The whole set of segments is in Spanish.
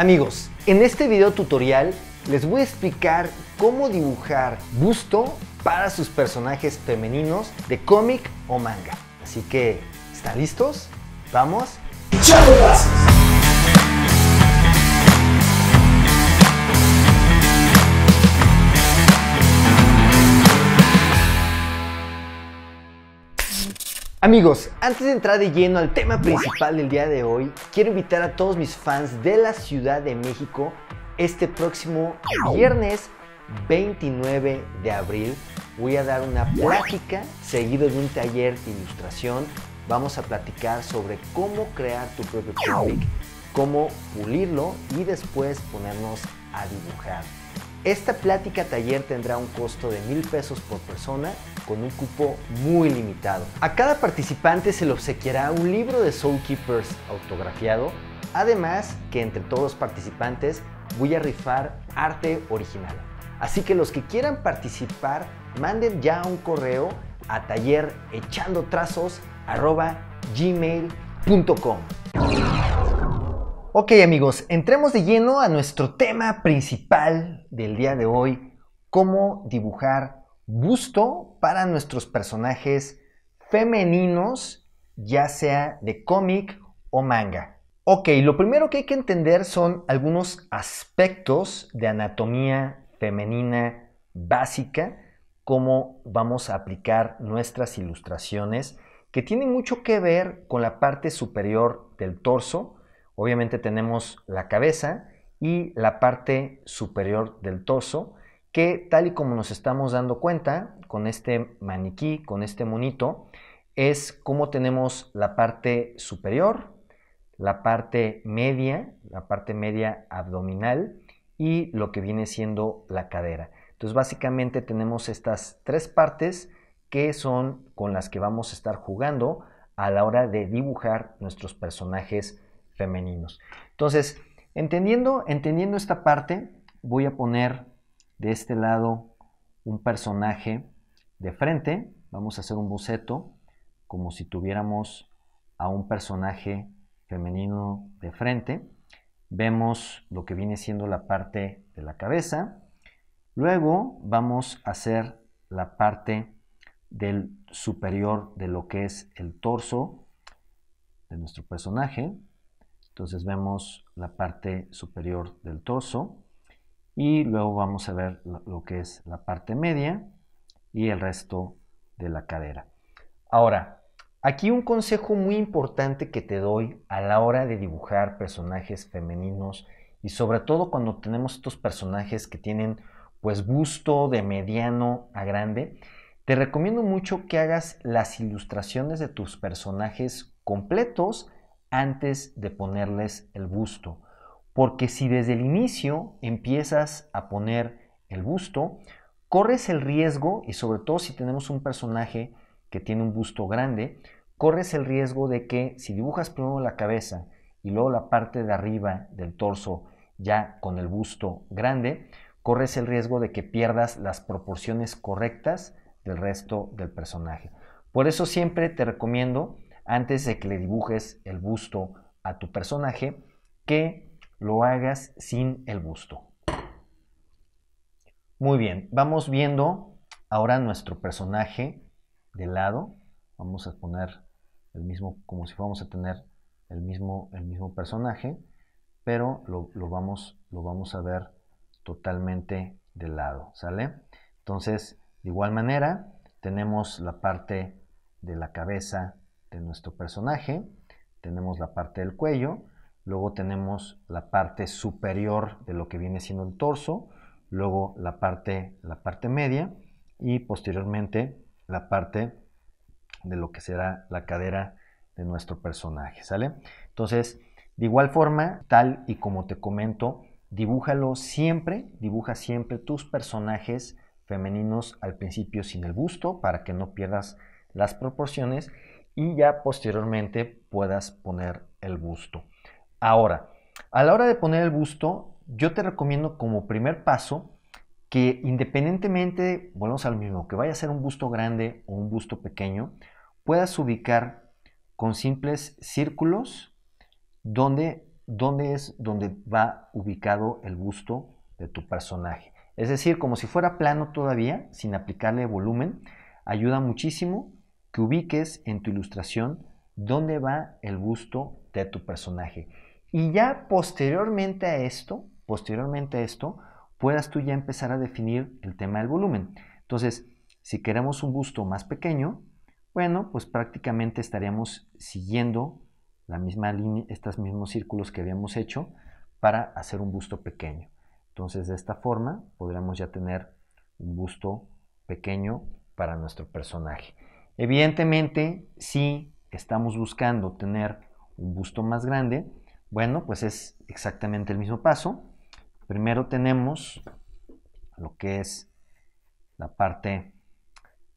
Amigos, en este video tutorial les voy a explicar cómo dibujar busto para sus personajes femeninos de cómic o manga. Así que, ¿están listos? ¡Vamos! Amigos, antes de entrar de lleno al tema principal del día de hoy, quiero invitar a todos mis fans de la Ciudad de México este próximo viernes 29 de abril. Voy a dar una plática seguido de un taller de ilustración. Vamos a platicar sobre cómo crear tu propio cómic, cómo pulirlo y después ponernos a dibujar. Esta plática taller tendrá un costo de mil pesos por persona con un cupo muy limitado. A cada participante se le obsequiará un libro de Soul Keepers autografiado, además que entre todos los participantes voy a rifar arte original. Así que los que quieran participar, manden ya un correo a tallerechandotrazos.gmail.com Ok amigos, entremos de lleno a nuestro tema principal del día de hoy, cómo dibujar busto para nuestros personajes femeninos, ya sea de cómic o manga. Ok, lo primero que hay que entender son algunos aspectos de anatomía femenina básica, cómo vamos a aplicar nuestras ilustraciones, que tienen mucho que ver con la parte superior del torso, Obviamente tenemos la cabeza y la parte superior del torso, que tal y como nos estamos dando cuenta con este maniquí, con este monito, es como tenemos la parte superior, la parte media, la parte media abdominal y lo que viene siendo la cadera. Entonces básicamente tenemos estas tres partes que son con las que vamos a estar jugando a la hora de dibujar nuestros personajes femeninos. Entonces, entendiendo, entendiendo esta parte, voy a poner de este lado un personaje de frente. Vamos a hacer un boceto como si tuviéramos a un personaje femenino de frente. Vemos lo que viene siendo la parte de la cabeza. Luego vamos a hacer la parte del superior de lo que es el torso de nuestro personaje. Entonces vemos la parte superior del torso y luego vamos a ver lo que es la parte media y el resto de la cadera. Ahora, aquí un consejo muy importante que te doy a la hora de dibujar personajes femeninos y sobre todo cuando tenemos estos personajes que tienen pues de mediano a grande, te recomiendo mucho que hagas las ilustraciones de tus personajes completos antes de ponerles el busto. Porque si desde el inicio empiezas a poner el busto, corres el riesgo, y sobre todo si tenemos un personaje que tiene un busto grande, corres el riesgo de que si dibujas primero la cabeza y luego la parte de arriba del torso ya con el busto grande, corres el riesgo de que pierdas las proporciones correctas del resto del personaje. Por eso siempre te recomiendo antes de que le dibujes el busto a tu personaje, que lo hagas sin el busto. Muy bien, vamos viendo ahora nuestro personaje de lado. Vamos a poner el mismo, como si fuéramos a tener el mismo, el mismo personaje, pero lo, vamos, lo vamos a ver totalmente de lado, ¿sale? Entonces, de igual manera, tenemos la parte de la cabeza de nuestro personaje, tenemos la parte del cuello, luego tenemos la parte superior de lo que viene siendo el torso, luego la parte, la parte media y posteriormente la parte de lo que será la cadera de nuestro personaje, Entonces, de igual forma, tal y como te comento, dibújalo siempre, dibuja siempre tus personajes femeninos al principio sin el busto para que no pierdas las proporciones y ya posteriormente puedas poner el busto. Ahora, a la hora de poner el busto, yo te recomiendo como primer paso que independientemente, volvemos al mismo, que vaya a ser un busto grande o un busto pequeño, puedas ubicar con simples círculos dónde es donde va ubicado el busto de tu personaje. Es decir, como si fuera plano todavía, sin aplicarle volumen, ayuda muchísimo que ubiques en tu ilustración dónde va el busto de tu personaje. Y ya posteriormente a esto, posteriormente a esto, puedas tú ya empezar a definir el tema del volumen. Entonces, si queremos un busto más pequeño, bueno, pues prácticamente estaríamos siguiendo la misma línea, estos mismos círculos que habíamos hecho para hacer un busto pequeño. Entonces, de esta forma, podremos ya tener un busto pequeño para nuestro personaje. Evidentemente, si estamos buscando tener un busto más grande, bueno, pues es exactamente el mismo paso. Primero tenemos lo que es la parte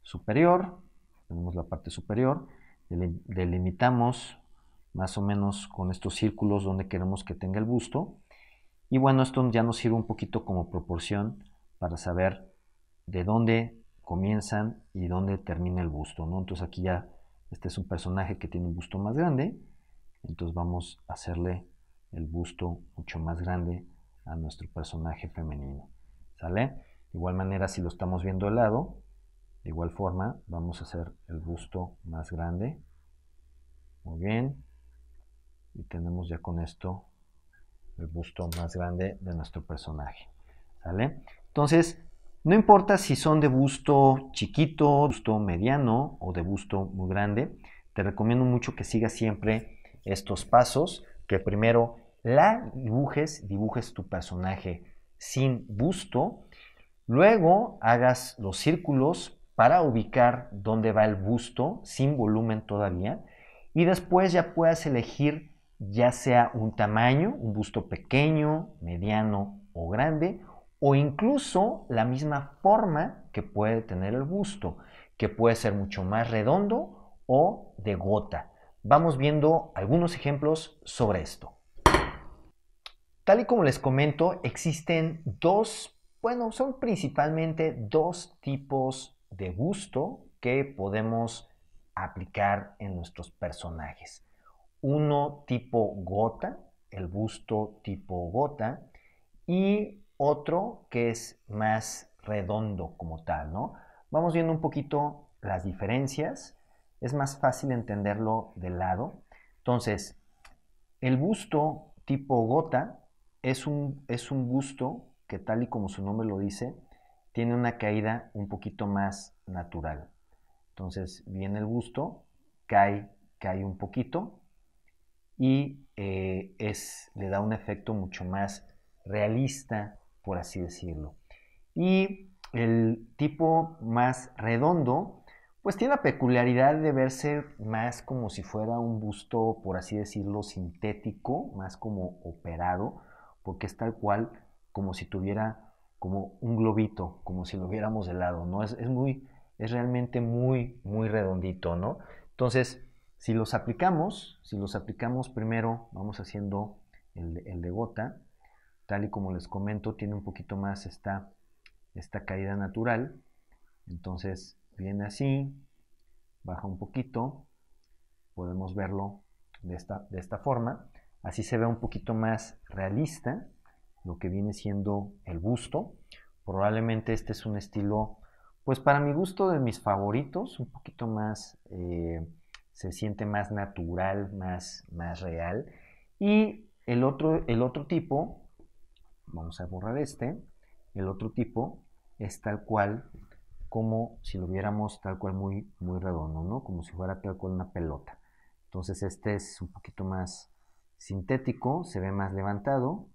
superior, tenemos la parte superior, delimitamos más o menos con estos círculos donde queremos que tenga el busto. Y bueno, esto ya nos sirve un poquito como proporción para saber de dónde comienzan y dónde termina el busto, ¿no? Entonces aquí ya, este es un personaje que tiene un busto más grande, entonces vamos a hacerle el busto mucho más grande a nuestro personaje femenino, ¿sale? De igual manera, si lo estamos viendo al lado, de igual forma, vamos a hacer el busto más grande, muy bien, y tenemos ya con esto el busto más grande de nuestro personaje, ¿sale? Entonces, no importa si son de busto chiquito, busto mediano o de busto muy grande, te recomiendo mucho que sigas siempre estos pasos, que primero la dibujes, dibujes tu personaje sin busto, luego hagas los círculos para ubicar dónde va el busto sin volumen todavía y después ya puedas elegir ya sea un tamaño, un busto pequeño, mediano o grande o incluso la misma forma que puede tener el busto, que puede ser mucho más redondo o de gota. Vamos viendo algunos ejemplos sobre esto. Tal y como les comento, existen dos, bueno, son principalmente dos tipos de busto que podemos aplicar en nuestros personajes. Uno tipo gota, el busto tipo gota, y otro que es más redondo como tal, ¿no? Vamos viendo un poquito las diferencias, es más fácil entenderlo de lado. Entonces, el busto tipo gota es un, es un busto que tal y como su nombre lo dice, tiene una caída un poquito más natural. Entonces viene el busto, cae, cae un poquito y eh, es, le da un efecto mucho más realista por así decirlo. Y el tipo más redondo, pues tiene la peculiaridad de verse más como si fuera un busto, por así decirlo, sintético, más como operado, porque es tal cual como si tuviera como un globito, como si lo viéramos de lado, ¿no? Es, muy, es realmente muy, muy redondito, ¿no? Entonces, si los aplicamos, si los aplicamos primero, vamos haciendo el, el de gota, tal y como les comento, tiene un poquito más esta, esta caída natural. Entonces viene así, baja un poquito, podemos verlo de esta, forma. Así se ve un poquito más realista lo que viene siendo el busto. Probablemente este es un estilo, pues para mi gusto de mis favoritos, un poquito más, eh, se siente más natural, más, más real. Y el otro, el otro tipo Vamos a borrar este. El otro tipo es tal cual como si lo viéramos tal cual muy, muy redondo, ¿no? Como si fuera tal cual una pelota. Entonces este es un poquito más sintético, se ve más levantado,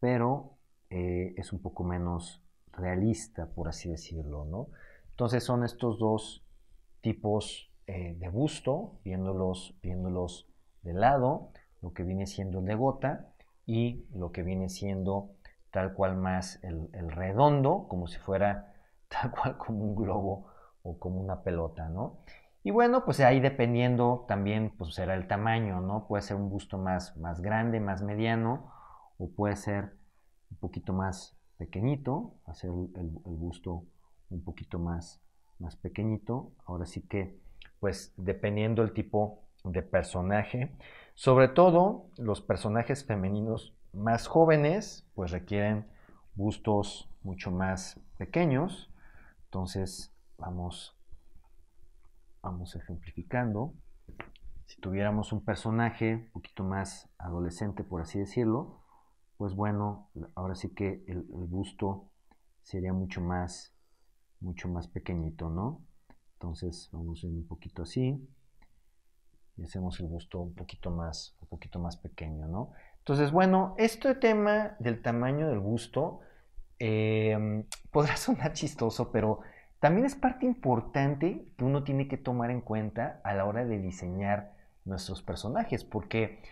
pero eh, es un poco menos realista, por así decirlo, ¿no? Entonces son estos dos tipos eh, de busto, viéndolos, viéndolos de lado, lo que viene siendo el de gota y lo que viene siendo tal cual más el, redondo, como si fuera tal cual como un globo o como una pelota, ¿no? Y bueno, pues ahí dependiendo también, pues será el tamaño, ¿no? Puede ser un busto más, más grande, más mediano, o puede ser un poquito más pequeñito, hacer el, el busto un poquito más, más pequeñito. Ahora sí que, pues dependiendo el tipo de personaje, sobre todo los personajes femeninos más jóvenes pues requieren bustos mucho más pequeños. Entonces vamos, vamos ejemplificando. Si tuviéramos un personaje un poquito más adolescente, por así decirlo, pues bueno, ahora sí que el, busto sería mucho más, mucho más pequeñito, ¿no? Entonces vamos en un poquito así y hacemos el busto un poquito más, un poquito más pequeño, ¿no? Entonces, bueno, este tema del tamaño del gusto em, podrá sonar chistoso, pero también es parte importante que uno tiene que tomar en cuenta a la hora de diseñar nuestros personajes, porque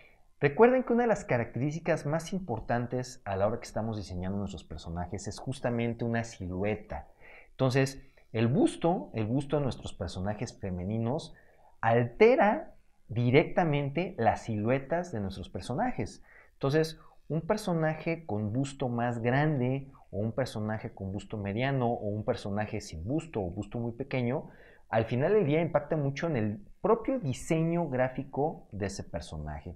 recuerden que una de las características más importantes a la hora que estamos diseñando nuestros personajes es justamente una silueta. Entonces, el busto, el busto de nuestros personajes femeninos, altera directamente las siluetas de nuestros personajes. Entonces, un personaje con busto más grande o un personaje con busto mediano o un personaje sin busto o busto muy pequeño, al final del día impacta mucho en el propio diseño gráfico de ese personaje.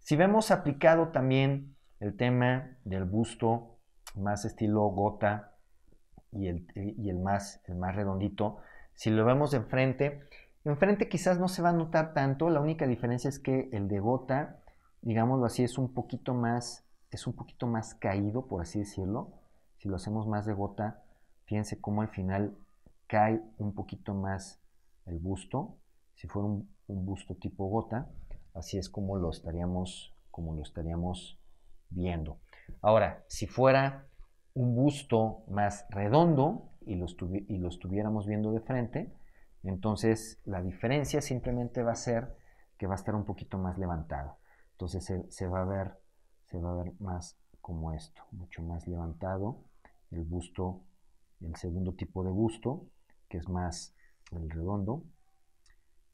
Si vemos aplicado también el tema del busto más estilo gota y el, más, el más redondito, si lo vemos de enfrente, enfrente quizás no se va a notar tanto, la única diferencia es que el de gota digámoslo así, es un poquito más, es un poquito más caído, por así decirlo. Si lo hacemos más de gota, fíjense cómo al final cae un poquito más el busto, si fuera un, busto tipo gota, así es como lo estaríamos, como lo estaríamos viendo. Ahora, si fuera un busto más redondo y lo, y lo estuviéramos viendo de frente, entonces la diferencia simplemente va a ser que va a estar un poquito más levantado. Entonces se, va a ver, más como esto, mucho más levantado. El busto, el segundo tipo de busto, que es más el redondo,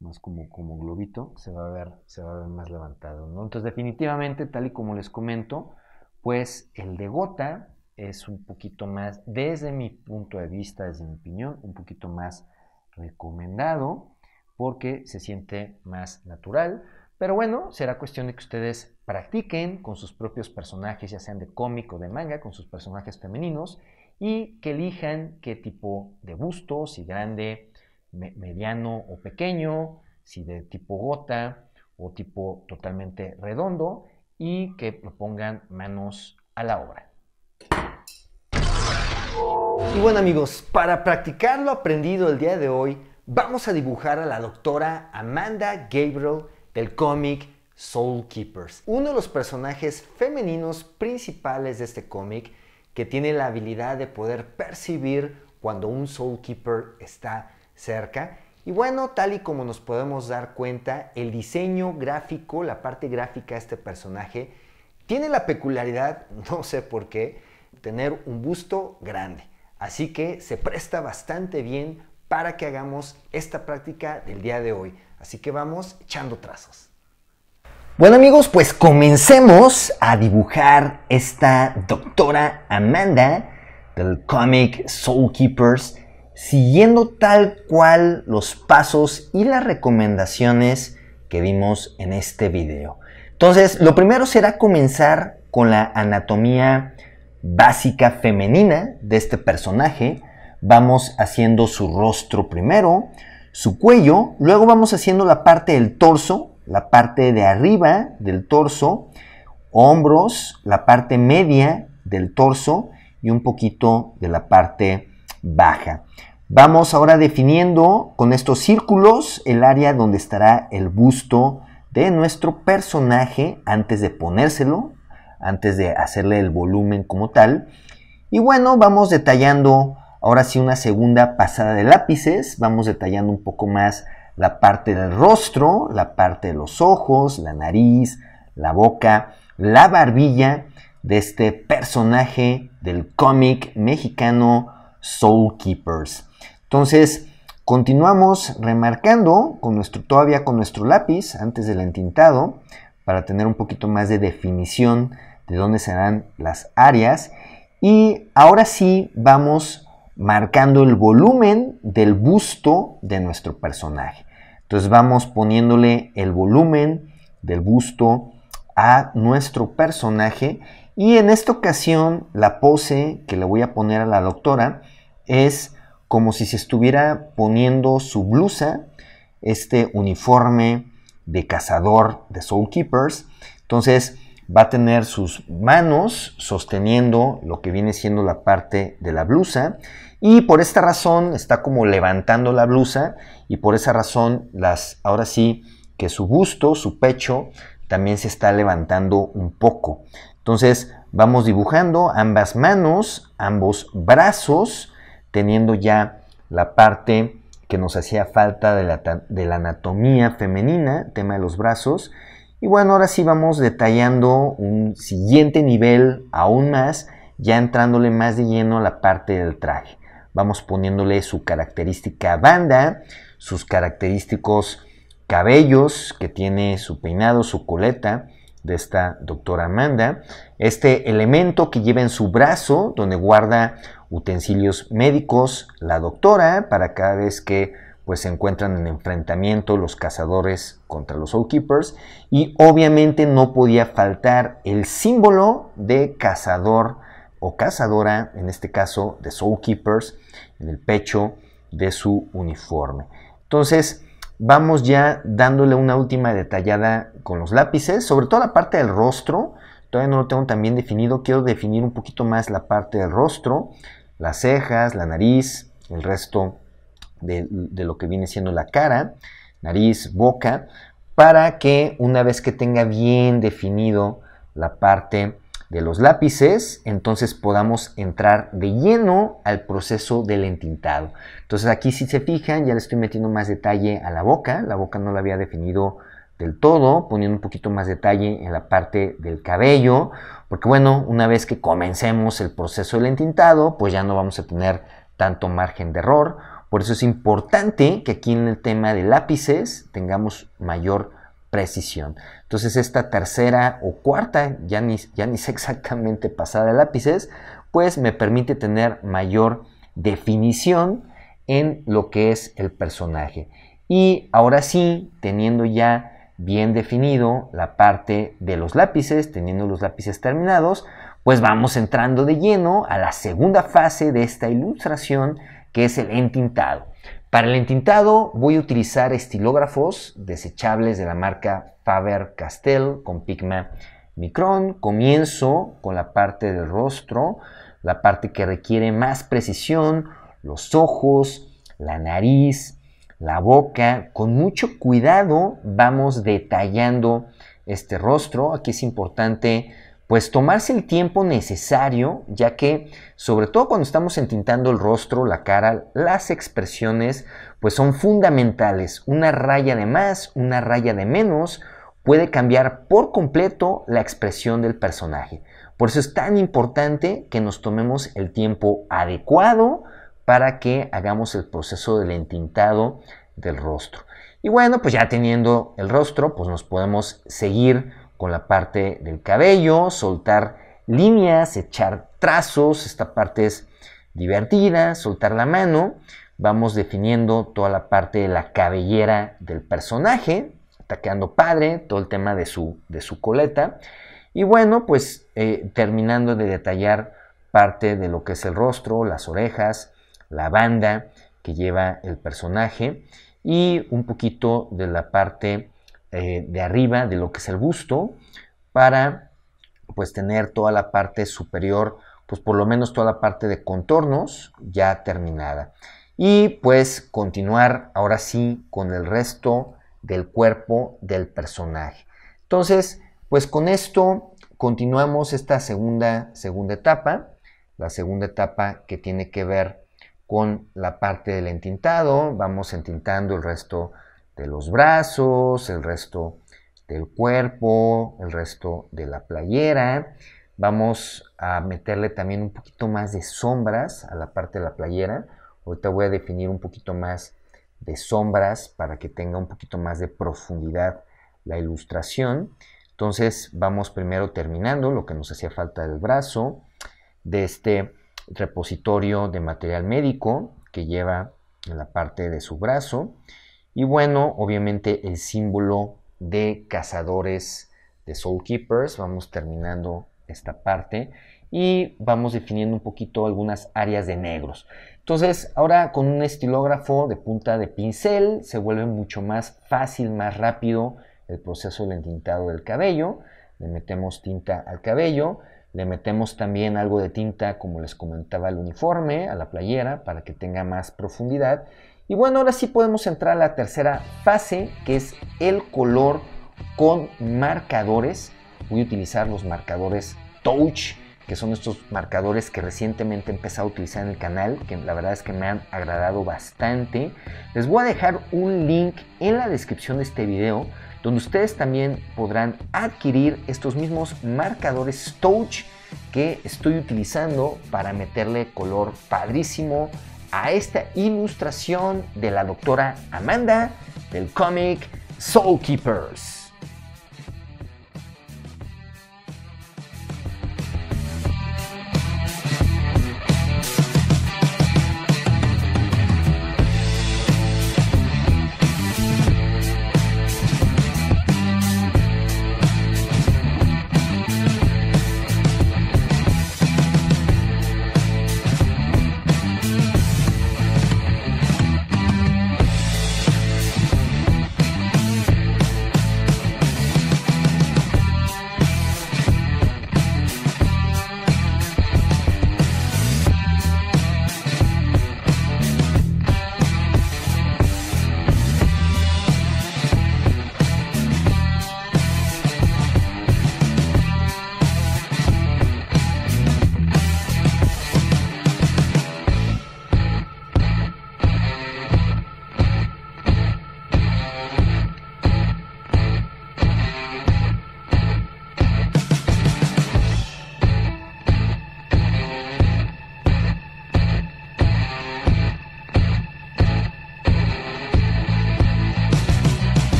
más como, globito, se va a ver, se va a ver más levantado. Entonces, definitivamente, tal y como les comento, pues el de gota es un poquito más, desde mi punto de vista, desde mi opinión, un poquito más recomendado porque se siente más natural. Pero bueno, será cuestión de que ustedes practiquen con sus propios personajes, ya sean de cómic o de manga, con sus personajes femeninos, y que elijan qué tipo de busto, si grande, mediano o pequeño, si de tipo gota o tipo totalmente redondo, y que propongan manos a la obra. Y bueno amigos, para practicar lo aprendido el día de hoy, vamos a dibujar a la doctora Amanda Gabriel del cómic Soul Keepers. Uno de los personajes femeninos principales de este cómic que tiene la habilidad de poder percibir cuando un Soul Keeper está cerca. Y bueno, tal y como nos podemos dar cuenta, el diseño gráfico, la parte gráfica de este personaje, tiene la peculiaridad, no sé por qué, tener un busto grande. Así que se presta bastante bien para que hagamos esta práctica del día de hoy. Así que vamos echando trazos. Bueno amigos, pues comencemos a dibujar esta doctora Amanda del cómic Soul Keepers, siguiendo tal cual los pasos y las recomendaciones que vimos en este video. Entonces, lo primero será comenzar con la anatomía básica femenina de este personaje. Vamos haciendo su rostro primero, su cuello, luego vamos haciendo la parte del torso, la parte de arriba del torso, hombros, la parte media del torso y un poquito de la parte baja. Vamos ahora definiendo con estos círculos el área donde estará el busto de nuestro personaje antes de ponérselo, antes de hacerle el volumen como tal. Y bueno, vamos detallando Ahora sí, una segunda pasada de lápices. Vamos detallando un poco más la parte del rostro, la parte de los ojos, la nariz, la boca, la barbilla de este personaje del cómic mexicano Soul Keepers. Entonces, continuamos remarcando con nuestro, todavía con nuestro lápiz antes del entintado para tener un poquito más de definición de dónde serán las áreas. Y ahora sí vamos marcando el volumen del busto de nuestro personaje. Entonces vamos poniéndole el volumen del busto a nuestro personaje y en esta ocasión la pose que le voy a poner a la doctora es como si se estuviera poniendo su blusa, este uniforme de cazador de Soul Keepers. Entonces va a tener sus manos sosteniendo lo que viene siendo la parte de la blusa y por esta razón está como levantando la blusa y por esa razón las ahora sí que su busto, su pecho también se está levantando un poco. Entonces vamos dibujando ambas manos, ambos brazos, teniendo ya la parte que nos hacía falta de la, de la anatomía femenina, tema de los brazos. Y bueno, ahora sí vamos detallando un siguiente nivel aún más, ya entrándole más de lleno a la parte del traje vamos poniéndole su característica banda, sus característicos cabellos que tiene su peinado, su coleta de esta doctora Amanda, este elemento que lleva en su brazo donde guarda utensilios médicos la doctora para cada vez que pues se encuentran en enfrentamiento los cazadores contra los Keepers. y obviamente no podía faltar el símbolo de cazador o cazadora, en este caso de Soul Keepers, en el pecho de su uniforme. Entonces, vamos ya dándole una última detallada con los lápices, sobre todo la parte del rostro. Todavía no lo tengo tan bien definido, quiero definir un poquito más la parte del rostro, las cejas, la nariz, el resto de, de lo que viene siendo la cara, nariz, boca, para que una vez que tenga bien definido la parte de los lápices, entonces podamos entrar de lleno al proceso del entintado. Entonces aquí si se fijan, ya le estoy metiendo más detalle a la boca, la boca no la había definido del todo, poniendo un poquito más detalle en la parte del cabello, porque bueno, una vez que comencemos el proceso del entintado, pues ya no vamos a tener tanto margen de error, por eso es importante que aquí en el tema de lápices tengamos mayor precisión. Entonces esta tercera o cuarta, ya ni, sé exactamente pasada de lápices, pues me permite tener mayor definición en lo que es el personaje. Y ahora sí, teniendo ya bien definido la parte de los lápices, teniendo los lápices terminados, pues vamos entrando de lleno a la segunda fase de esta ilustración que es el entintado. Para el entintado voy a utilizar estilógrafos desechables de la marca Faber-Castell con Pigma Micron. Comienzo con la parte del rostro, la parte que requiere más precisión, los ojos, la nariz, la boca. Con mucho cuidado vamos detallando este rostro. Aquí es importante pues tomarse el tiempo necesario, ya que sobre todo cuando estamos entintando el rostro, la cara, las expresiones, pues son fundamentales. Una raya de más, una raya de menos puede cambiar por completo la expresión del personaje. Por eso es tan importante que nos tomemos el tiempo adecuado para que hagamos el proceso del entintado del rostro. Y bueno, pues ya teniendo el rostro, pues nos podemos seguir con la parte del cabello, soltar líneas, echar trazos, esta parte es divertida, soltar la mano, vamos definiendo toda la parte de la cabellera del personaje, está padre, todo el tema de su, de su coleta, y bueno, pues eh, terminando de detallar parte de lo que es el rostro, las orejas, la banda que lleva el personaje y un poquito de la parte eh, de arriba de lo que es el gusto para pues tener toda la parte superior, pues por lo menos toda la parte de contornos ya terminada. Y pues continuar ahora sí con el resto del cuerpo del personaje. Entonces, pues con esto continuamos esta segunda, segunda etapa, la segunda etapa que tiene que ver con la parte del entintado, vamos entintando el resto de los brazos, el resto del cuerpo, el resto de la playera. Vamos a meterle también un poquito más de sombras a la parte de la playera. Ahorita voy a definir un poquito más de sombras para que tenga un poquito más de profundidad la ilustración. Entonces vamos primero terminando lo que nos hacía falta del brazo, de este repositorio de material médico que lleva en la parte de su brazo. Y bueno, obviamente el símbolo de cazadores de Soul Keepers. Vamos terminando esta parte y vamos definiendo un poquito algunas áreas de negros. Entonces, ahora con un estilógrafo de punta de pincel se vuelve mucho más fácil, más rápido el proceso del entintado del cabello. Le metemos tinta al cabello, le metemos también algo de tinta, como les comentaba, al uniforme, a la playera, para que tenga más profundidad. Y bueno, ahora sí podemos entrar a la tercera fase, que es el color con marcadores. Voy a utilizar los marcadores Touch, que son estos marcadores que recientemente he empezado a utilizar en el canal, que la verdad es que me han agradado bastante. Les voy a dejar un link en la descripción de este video, donde ustedes también podrán adquirir estos mismos marcadores Touch que estoy utilizando para meterle color padrísimo a esta ilustración de la doctora Amanda del cómic Soul Keepers.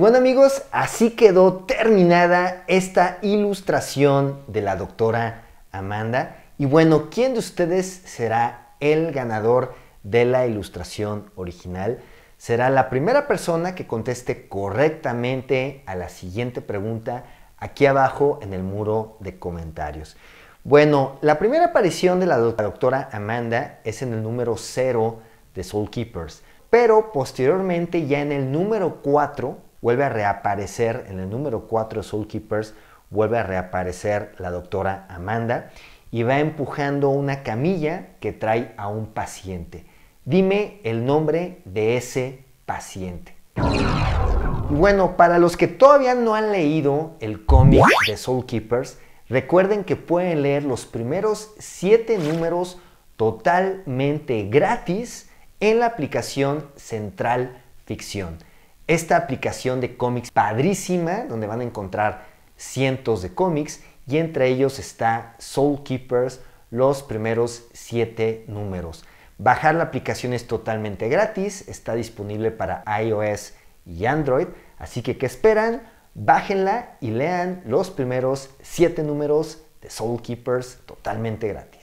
bueno amigos, así quedó terminada esta ilustración de la doctora Amanda. Y bueno, ¿quién de ustedes será el ganador de la ilustración original? Será la primera persona que conteste correctamente a la siguiente pregunta aquí abajo en el muro de comentarios. Bueno, la primera aparición de la doctora Amanda es en el número 0 de Soul Keepers, pero posteriormente ya en el número 4 vuelve a reaparecer en el número 4 Soul Keepers, vuelve a reaparecer la doctora Amanda y va empujando una camilla que trae a un paciente. Dime el nombre de ese paciente. Bueno, para los que todavía no han leído el cómic de Soul Keepers, recuerden que pueden leer los primeros 7 números totalmente gratis en la aplicación Central Ficción esta aplicación de cómics padrísima, donde van a encontrar cientos de cómics y entre ellos está Soul Keepers, los primeros siete números. Bajar la aplicación es totalmente gratis, está disponible para iOS y Android, así que ¿qué esperan? Bájenla y lean los primeros siete números de Soul Keepers totalmente gratis.